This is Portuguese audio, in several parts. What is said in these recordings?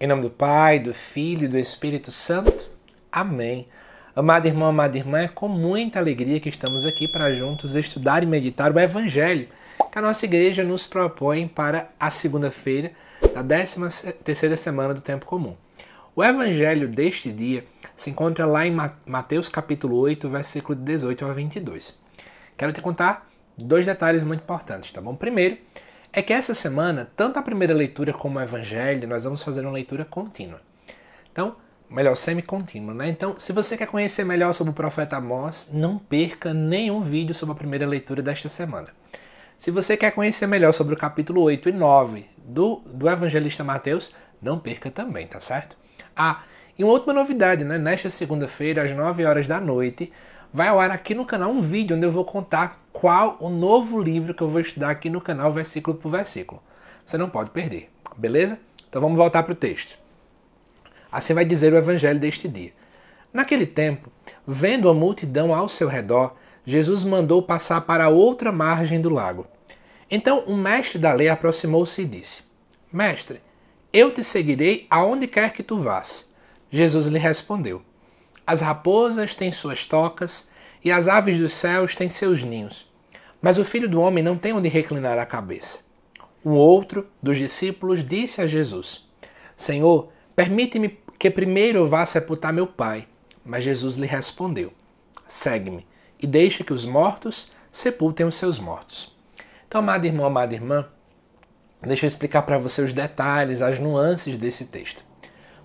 Em nome do Pai, do Filho e do Espírito Santo. Amém. Amado irmão, amada irmã, é com muita alegria que estamos aqui para juntos estudar e meditar o Evangelho que a nossa igreja nos propõe para a segunda-feira da 13 terceira semana do tempo comum. O Evangelho deste dia se encontra lá em Mateus capítulo 8, versículo 18 a 22. Quero te contar dois detalhes muito importantes, tá bom? Primeiro, é que essa semana, tanto a primeira leitura como o Evangelho, nós vamos fazer uma leitura contínua. Então, melhor semi-contínua, né? Então, se você quer conhecer melhor sobre o profeta Amós, não perca nenhum vídeo sobre a primeira leitura desta semana. Se você quer conhecer melhor sobre o capítulo 8 e 9 do, do evangelista Mateus, não perca também, tá certo? Ah, e uma última novidade, né? Nesta segunda-feira, às 9 horas da noite, vai ao ar aqui no canal um vídeo onde eu vou contar qual o novo livro que eu vou estudar aqui no canal, versículo por versículo. Você não pode perder, beleza? Então vamos voltar para o texto. Assim vai dizer o evangelho deste dia. Naquele tempo, vendo a multidão ao seu redor, Jesus mandou passar para outra margem do lago. Então um mestre da lei aproximou-se e disse: Mestre, eu te seguirei aonde quer que tu vás. Jesus lhe respondeu: As raposas têm suas tocas e as aves dos céus têm seus ninhos. Mas o filho do homem não tem onde reclinar a cabeça. O outro dos discípulos disse a Jesus: Senhor, permite-me que primeiro vá sepultar meu pai. Mas Jesus lhe respondeu: Segue-me e deixa que os mortos sepultem os seus mortos. Então, amado irmão, amada irmã, deixa eu explicar para você os detalhes, as nuances desse texto.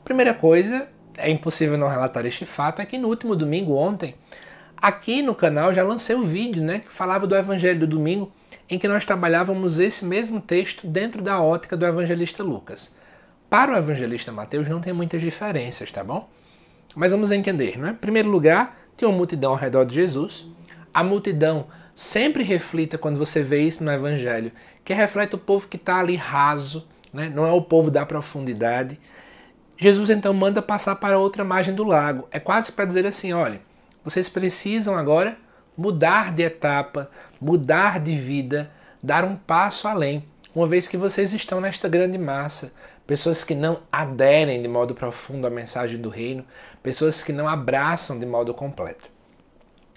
Primeira coisa, é impossível não relatar este fato, é que no último domingo ontem Aqui no canal já lancei um vídeo, né, que falava do Evangelho do Domingo, em que nós trabalhávamos esse mesmo texto dentro da ótica do evangelista Lucas. Para o evangelista Mateus não tem muitas diferenças, tá bom? Mas vamos entender, não é? Em primeiro lugar, tem uma multidão ao redor de Jesus. A multidão sempre reflita quando você vê isso no Evangelho, que reflete o povo que está ali raso, né? não é o povo da profundidade. Jesus então manda passar para outra margem do lago. É quase para dizer assim: olha, vocês precisam agora mudar de etapa, mudar de vida, dar um passo além, uma vez que vocês estão nesta grande massa. Pessoas que não aderem de modo profundo à mensagem do reino, pessoas que não abraçam de modo completo.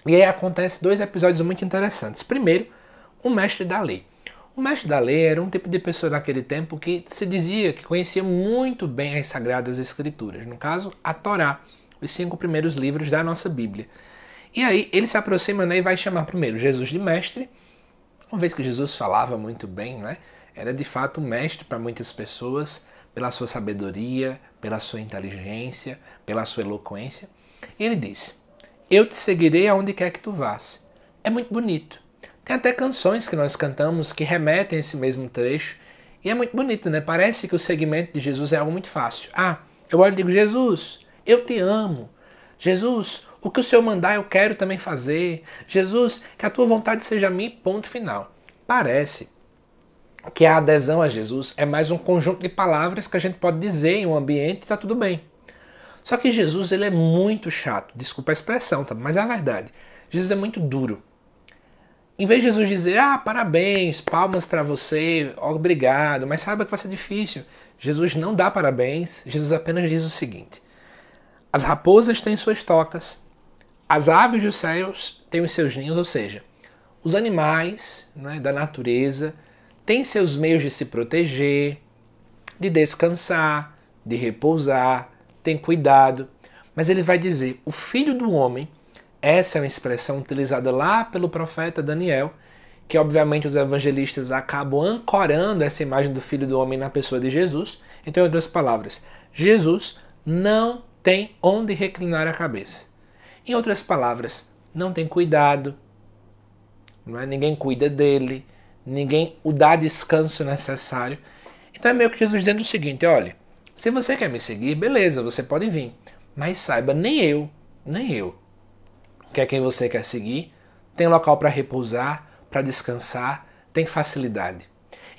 E aí acontece dois episódios muito interessantes. Primeiro, o mestre da lei. O mestre da lei era um tipo de pessoa naquele tempo que se dizia que conhecia muito bem as sagradas escrituras, no caso, a Torá os cinco primeiros livros da nossa Bíblia. E aí ele se aproxima né, e vai chamar primeiro Jesus de mestre, uma vez que Jesus falava muito bem, né? Era de fato um mestre para muitas pessoas, pela sua sabedoria, pela sua inteligência, pela sua eloquência. E ele disse: Eu te seguirei aonde quer que tu vás. É muito bonito. Tem até canções que nós cantamos que remetem a esse mesmo trecho. E é muito bonito, né? Parece que o segmento de Jesus é algo muito fácil. Ah, eu olho e digo: Jesus, eu te amo. Jesus, o que o Senhor mandar eu quero também fazer. Jesus, que a tua vontade seja minha, ponto final. Parece que a adesão a Jesus é mais um conjunto de palavras que a gente pode dizer em um ambiente e tá tudo bem. Só que Jesus ele é muito chato, desculpa a expressão, tá? mas é a verdade. Jesus é muito duro. Em vez de Jesus dizer, ah, parabéns, palmas para você, obrigado, mas saiba que vai ser difícil. Jesus não dá parabéns, Jesus apenas diz o seguinte: as raposas têm suas tocas. As aves dos céus têm os seus ninhos, ou seja, os animais né, da natureza têm seus meios de se proteger, de descansar, de repousar, tem cuidado. Mas ele vai dizer: o filho do homem, essa é uma expressão utilizada lá pelo profeta Daniel, que obviamente os evangelistas acabam ancorando essa imagem do filho do homem na pessoa de Jesus. Então, em outras palavras, Jesus não tem onde reclinar a cabeça. Em outras palavras, não tem cuidado, não é? ninguém cuida dele, ninguém o dá descanso necessário. Então é meio que Jesus dizendo o seguinte: olha, se você quer me seguir, beleza, você pode vir. Mas saiba, nem eu, nem eu, que é quem você quer seguir, tem local para repousar, para descansar, tem facilidade.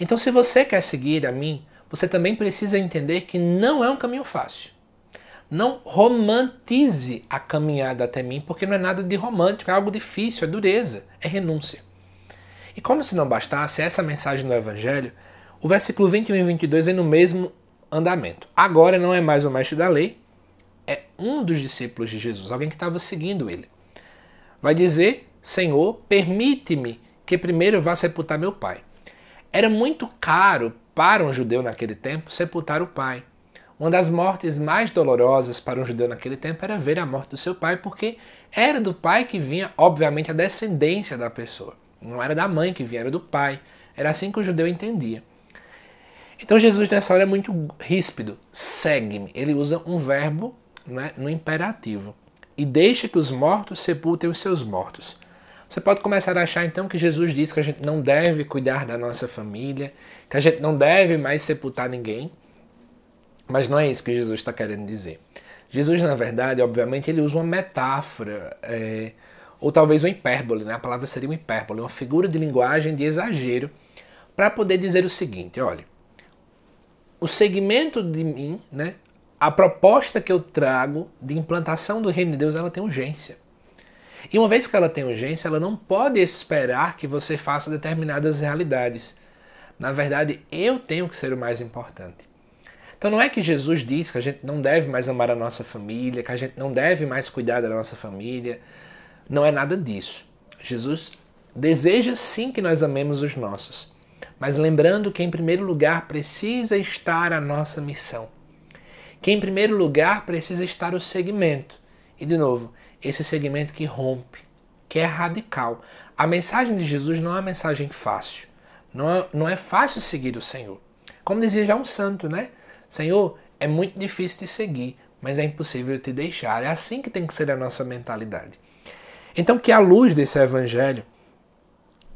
Então, se você quer seguir a mim, você também precisa entender que não é um caminho fácil. Não romantize a caminhada até mim, porque não é nada de romântico, é algo difícil, é dureza, é renúncia. E como se não bastasse essa mensagem do Evangelho, o versículo 21 e 22 é no mesmo andamento. Agora não é mais o mestre da lei, é um dos discípulos de Jesus, alguém que estava seguindo ele. Vai dizer: Senhor, permite-me que primeiro vá sepultar meu pai. Era muito caro para um judeu naquele tempo sepultar o pai. Uma das mortes mais dolorosas para um judeu naquele tempo era ver a morte do seu pai, porque era do pai que vinha, obviamente, a descendência da pessoa. Não era da mãe que vinha, era do pai. Era assim que o judeu entendia. Então Jesus nessa hora é muito ríspido. Segue-me. Ele usa um verbo né, no imperativo. E deixa que os mortos sepultem os seus mortos. Você pode começar a achar então que Jesus diz que a gente não deve cuidar da nossa família, que a gente não deve mais sepultar ninguém. Mas não é isso que Jesus está querendo dizer. Jesus, na verdade, obviamente, ele usa uma metáfora, é, ou talvez uma hipérbole, né? a palavra seria uma hipérbole, uma figura de linguagem de exagero, para poder dizer o seguinte: olha, o segmento de mim, né? a proposta que eu trago de implantação do reino de Deus, ela tem urgência. E uma vez que ela tem urgência, ela não pode esperar que você faça determinadas realidades. Na verdade, eu tenho que ser o mais importante. Então não é que Jesus diz que a gente não deve mais amar a nossa família, que a gente não deve mais cuidar da nossa família. Não é nada disso. Jesus deseja sim que nós amemos os nossos, mas lembrando que em primeiro lugar precisa estar a nossa missão. Que em primeiro lugar precisa estar o segmento. E de novo, esse segmento que rompe, que é radical. A mensagem de Jesus não é uma mensagem fácil. Não é, não é fácil seguir o Senhor. Como dizia já um santo, né? Senhor, é muito difícil te seguir, mas é impossível te deixar. É assim que tem que ser a nossa mentalidade. Então, que a luz desse evangelho,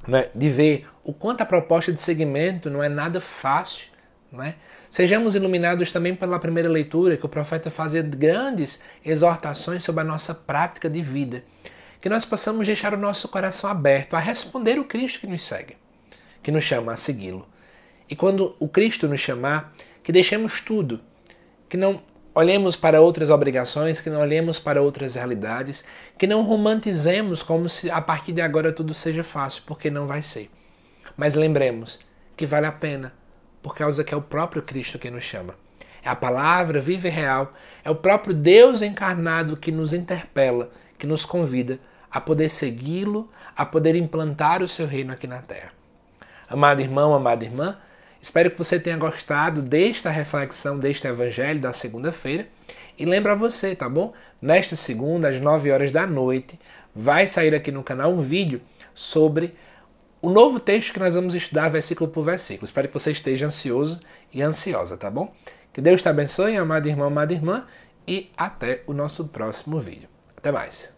né, de ver o quanto a proposta de seguimento não é nada fácil, né? Sejamos iluminados também pela primeira leitura, que o profeta fazia grandes exortações sobre a nossa prática de vida. Que nós possamos deixar o nosso coração aberto a responder o Cristo que nos segue, que nos chama a segui-lo. E quando o Cristo nos chamar, que deixemos tudo, que não olhemos para outras obrigações, que não olhemos para outras realidades, que não romantizemos como se a partir de agora tudo seja fácil, porque não vai ser. Mas lembremos que vale a pena, por causa que é o próprio Cristo que nos chama. É a palavra viva e real, é o próprio Deus encarnado que nos interpela, que nos convida a poder segui-lo, a poder implantar o seu reino aqui na terra. Amado irmão, amada irmã, Espero que você tenha gostado desta reflexão, deste evangelho da segunda-feira. E lembra você, tá bom? Nesta segunda, às 9 horas da noite, vai sair aqui no canal um vídeo sobre o novo texto que nós vamos estudar versículo por versículo. Espero que você esteja ansioso e ansiosa, tá bom? Que Deus te abençoe, amado irmão, amada irmã, e até o nosso próximo vídeo. Até mais!